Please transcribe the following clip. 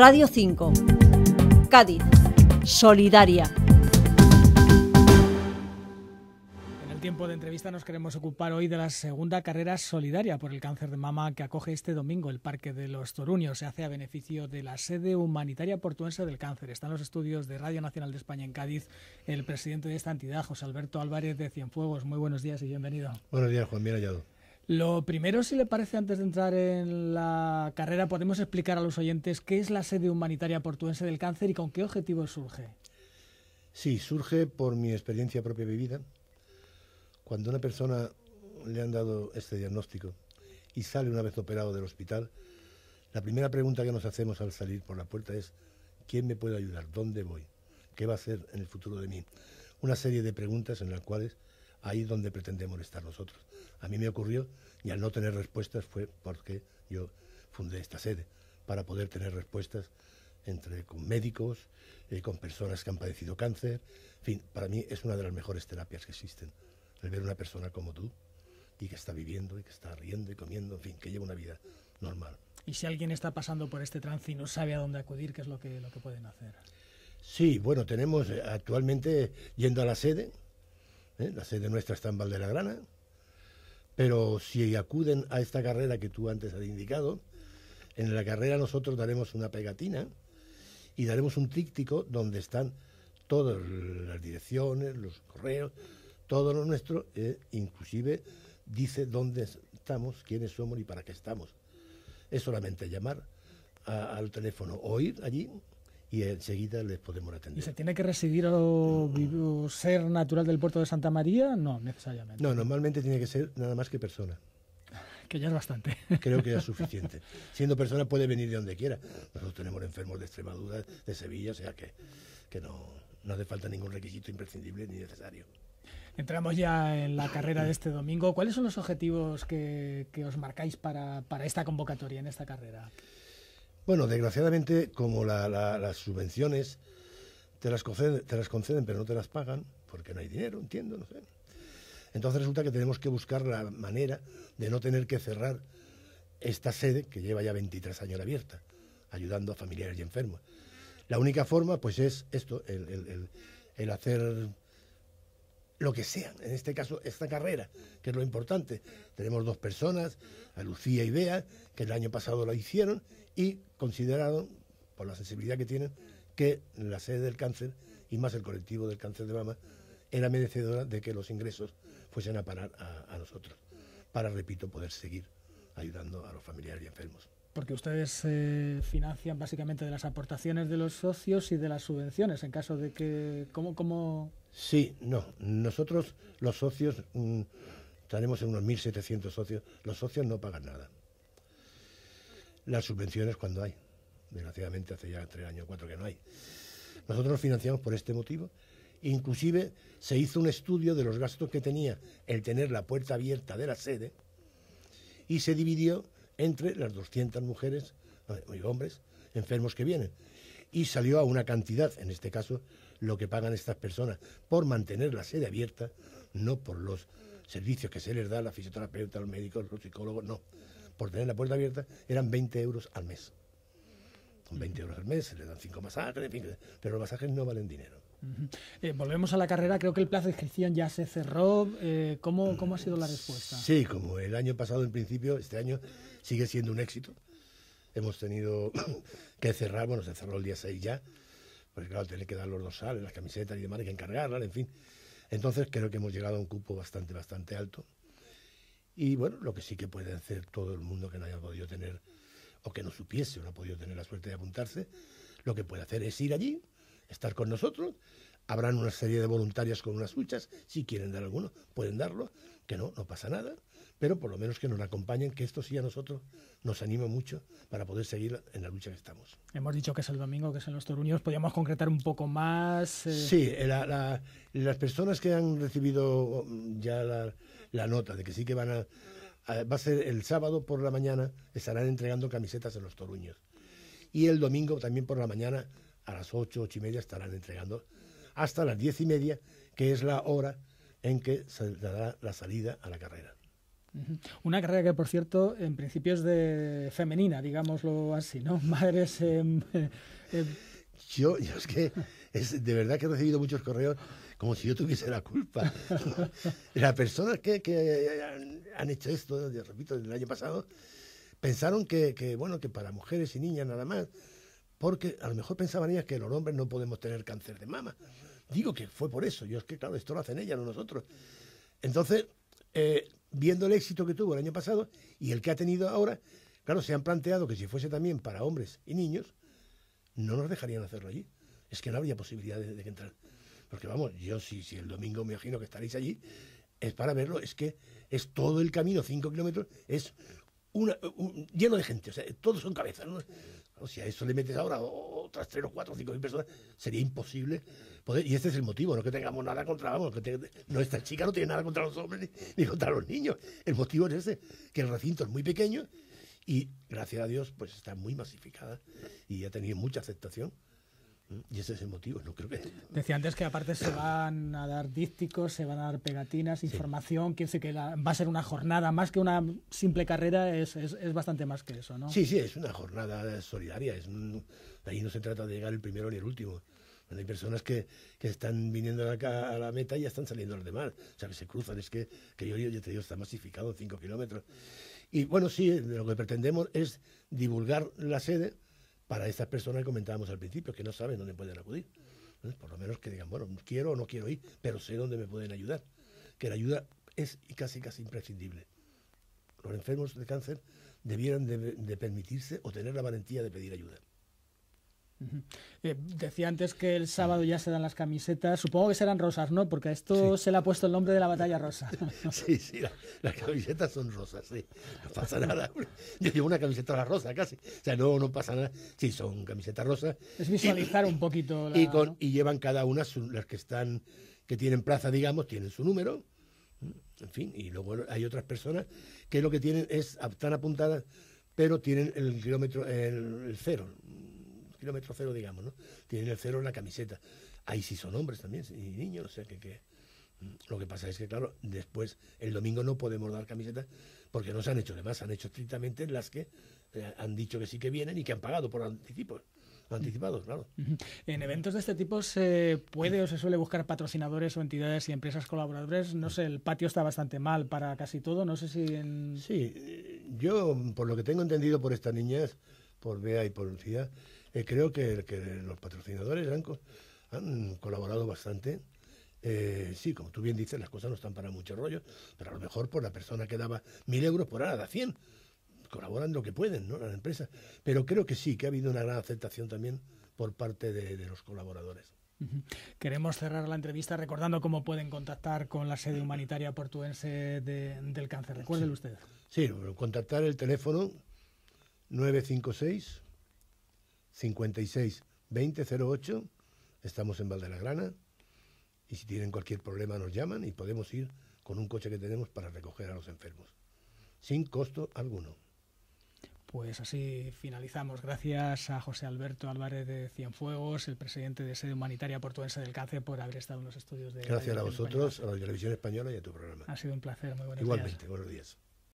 Radio 5. Cádiz. Solidaria. En el tiempo de entrevista nos queremos ocupar hoy de la segunda carrera solidaria por el cáncer de mama que acoge este domingo el Parque de los Toruños. Se hace a beneficio de la sede humanitaria portuense del cáncer. Están los estudios de Radio Nacional de España en Cádiz el presidente de esta entidad, José Alberto Álvarez de Cienfuegos. Muy buenos días y bienvenido. Buenos días, Juan. Bien hallado. Lo primero, si le parece, antes de entrar en la carrera, podemos explicar a los oyentes qué es la sede humanitaria portuense del cáncer y con qué objetivo surge. Sí, surge por mi experiencia propia vivida. Cuando una persona le han dado este diagnóstico y sale una vez operado del hospital, la primera pregunta que nos hacemos al salir por la puerta es, ¿quién me puede ayudar? ¿Dónde voy? ¿Qué va a ser en el futuro de mí? Una serie de preguntas en las cuales ahí donde pretendemos estar nosotros. A mí me ocurrió y al no tener respuestas fue porque yo fundé esta sede, para poder tener respuestas entre con médicos, eh, con personas que han padecido cáncer. En fin, para mí es una de las mejores terapias que existen. El ver una persona como tú y que está viviendo y que está riendo y comiendo, en fin, que lleva una vida normal. Y si alguien está pasando por este trance y no sabe a dónde acudir, ¿qué es lo que, lo que pueden hacer? Sí, bueno, tenemos eh, actualmente yendo a la sede, ¿eh? la sede nuestra está en Valderagrana, pero si acuden a esta carrera que tú antes has indicado, en la carrera nosotros daremos una pegatina y daremos un tríptico donde están todas las direcciones, los correos, todo lo nuestro, ¿eh? inclusive dice dónde estamos, quiénes somos y para qué estamos. Es solamente llamar al teléfono o ir allí y enseguida les podemos atender. ¿Y se tiene que residir o mm. ser natural del puerto de Santa María? No, necesariamente. No, normalmente tiene que ser nada más que persona. Que ya es bastante. Creo que ya es suficiente. Siendo persona puede venir de donde quiera. Nosotros tenemos enfermos de Extremadura, de Sevilla, o sea que, no, hace falta ningún requisito imprescindible ni necesario. Entramos ya en la carrera de este domingo. ¿Cuáles son los objetivos que, os marcáis para, para esta convocatoria, en esta carrera? Bueno, desgraciadamente, como las subvenciones te las, conceden, te las conceden, pero no te las pagan, porque no hay dinero, entiendo, no sé. Entonces resulta que tenemos que buscar la manera de no tener que cerrar esta sede, que lleva ya 23 años abierta, ayudando a familiares y enfermos. La única forma, pues, es esto, el hacer lo que sea, en este caso esta carrera, que es lo importante. Tenemos dos personas, a Lucía y Bea, que el año pasado la hicieron y consideraron, por la sensibilidad que tienen, que la sede del cáncer y más el colectivo del cáncer de mama era merecedora de que los ingresos fuesen a parar a, a nosotros, para, repito, poder seguir ayudando a los familiares y enfermos porque ustedes eh, financian básicamente de las aportaciones de los socios y de las subvenciones, en caso de que... ¿Cómo...? cómo... Sí, no. Nosotros, los socios, mm, tenemos en unos 1.700 socios. Los socios no pagan nada. Las subvenciones cuando hay. Desgraciadamente hace ya tres años, cuatro que no hay. Nosotros financiamos por este motivo. Inclusive se hizo un estudio de los gastos que tenía el tener la puerta abierta de la sede y se dividió entre las 200 mujeres y hombres enfermos que vienen. Y salió a una cantidad, en este caso, lo que pagan estas personas por mantener la sede abierta, no por los servicios que se les da a la fisioterapeuta, al médico, los psicólogos, no. Por tener la puerta abierta eran 20 euros al mes. Son 20 euros al mes, se les dan 5 masacres, pero los masajes no valen dinero. Eh, volvemos a la carrera, creo que el plazo de inscripción ya se cerró. Eh, ¿cómo, ¿Cómo ha sido la respuesta? Sí, como el año pasado en principio, este año sigue siendo un éxito. Hemos tenido que cerrar, bueno, se cerró el día 6 ya, porque claro, tener que dar los dos dorsales, las camisetas y demás, hay que encargarlas, en fin. Entonces creo que hemos llegado a un cupo bastante, bastante alto. Y bueno, lo que sí que puede hacer todo el mundo que no haya podido tener, o que no supiese o no ha podido tener la suerte de apuntarse, lo que puede hacer es ir allí, estar con nosotros. Habrán una serie de voluntarias con unas luchas si quieren dar alguno, pueden darlo, que no, no pasa nada pero por lo menos que nos acompañen, que esto sí a nosotros nos anima mucho para poder seguir en la lucha que estamos. Hemos dicho que es el domingo, que es en los Toruños, podríamos concretar un poco más. Eh, sí, eh, las personas que han recibido mm, ya la, nota de que sí que van a, va a ser el sábado por la mañana, estarán entregando camisetas en los Toruños. Y el domingo también por la mañana, a las ocho, ocho y media, estarán entregando hasta las diez y media, que es la hora en que se dará la salida a la carrera. Una carrera que, por cierto, en principio es de femenina, digámoslo así, ¿no? Madres... Em, em. yo, yo es que es, de verdad que he recibido muchos correos como si yo tuviese la culpa. Las personas que, han, hecho esto, repito, el año pasado, pensaron que, bueno, que para mujeres y niñas nada más, porque a lo mejor pensaban ellas que los hombres no podemos tener cáncer de mama. Digo que fue por eso, yo es que, claro, esto lo hacen ellas, no nosotros. Entonces, eh, viendo el éxito que tuvo el año pasado y el que ha tenido ahora, claro, se han planteado que si fuese también para hombres y niños, no nos dejarían hacerlo allí. Es que no habría posibilidad de, entrar. Porque vamos, yo sí, si el domingo me imagino que estaréis allí, es para verlo, es que es todo el camino, 5 kilómetros, es lleno de gente, o sea, todos son cabezas. ¿no? O sea, eso le metes ahora otras 3 o 4 o 5 mil personas, sería imposible poder. Y este es el motivo, no que tengamos nada contra, vamos, que no, esta chica no tiene nada contra los hombres ni, contra los niños. El motivo es ese, que el recinto es muy pequeño y, gracias a Dios, pues está muy masificada y ha tenido mucha aceptación. Y ese es el motivo, no creo que... Decía antes que aparte se van a dar dícticos, se van a dar pegatinas, información, que va a ser una jornada, más que una simple carrera, es, es, es, bastante más que eso, ¿no? Sí, sí, es una jornada solidaria, es ahí no se trata de llegar el primero ni el último. hay personas que, que están viniendo a la, a la, meta y ya están saliendo los demás, o sea, que se cruzan, es que, que yo, yo te digo, está masificado, 5 kilómetros. Y bueno, sí, lo que pretendemos es divulgar la sede, para esas personas que comentábamos al principio, que no saben dónde pueden acudir. Por lo menos que digan, bueno, quiero o no quiero ir, pero sé dónde me pueden ayudar. Que la ayuda es casi, casi imprescindible. Los enfermos de cáncer debieran de permitirse o tener la valentía de pedir ayuda. Eh, decía antes que el sábado ya se dan las camisetas, supongo que serán rosas, ¿no? Porque a esto se le ha puesto el nombre de la batalla rosa. sí, sí, las camisetas son rosas, sí. No pasa nada. Yo llevo una camiseta a la rosa casi. O sea, no, no pasa nada. Sí, son camisetas rosas. Es visualizar un poquito. La, y, con, y llevan cada una las que están, que tienen plaza, digamos, tienen su número. Mm, en fin, y luego hay otras personas que lo que tienen es, están apuntadas, pero tienen el kilómetro, el cero kilómetro cero, digamos, ¿no? Tienen el cero en la camiseta. Ahí sí son hombres también, y niños, o sea que, mm, Lo que pasa es que, claro, después el domingo no podemos dar camisetas porque no se han hecho de más, han hecho estrictamente las que eh, han dicho que sí que vienen y que han pagado por anticipos anticipados, claro. En eventos de este tipo se puede o se suele buscar patrocinadores o entidades y empresas colaboradores. No sé, el patio está bastante mal para casi todo. No sé si en... Sí, yo por lo que tengo entendido por estas niñas, por Bea y por Lucía, eh, creo que, los patrocinadores han, colaborado bastante. Eh, sí, como tú bien dices, las cosas no están para mucho rollo, pero a lo mejor por la persona que daba mil euros, por ahora da 100. Colaboran lo que pueden, ¿no? Las empresas. Pero creo que sí, que ha habido una gran aceptación también por parte de, los colaboradores. Queremos cerrar la entrevista recordando cómo pueden contactar con la sede humanitaria portuense del cáncer. Recuerden ustedes. usted. Sí, contactar el teléfono 956 56 2008. Estamos en Valdelagrana. Y si tienen cualquier problema nos llaman y podemos ir con un coche que tenemos para recoger a los enfermos. Sin costo alguno. Pues así finalizamos. Gracias a José Alberto Álvarez de Cienfuegos, el presidente de sede humanitaria portuense del CACE, por haber estado en los estudios de. Gracias a vosotros, a la televisión española y a tu programa. Ha sido un placer, muy buenos días. Igualmente, buenos días.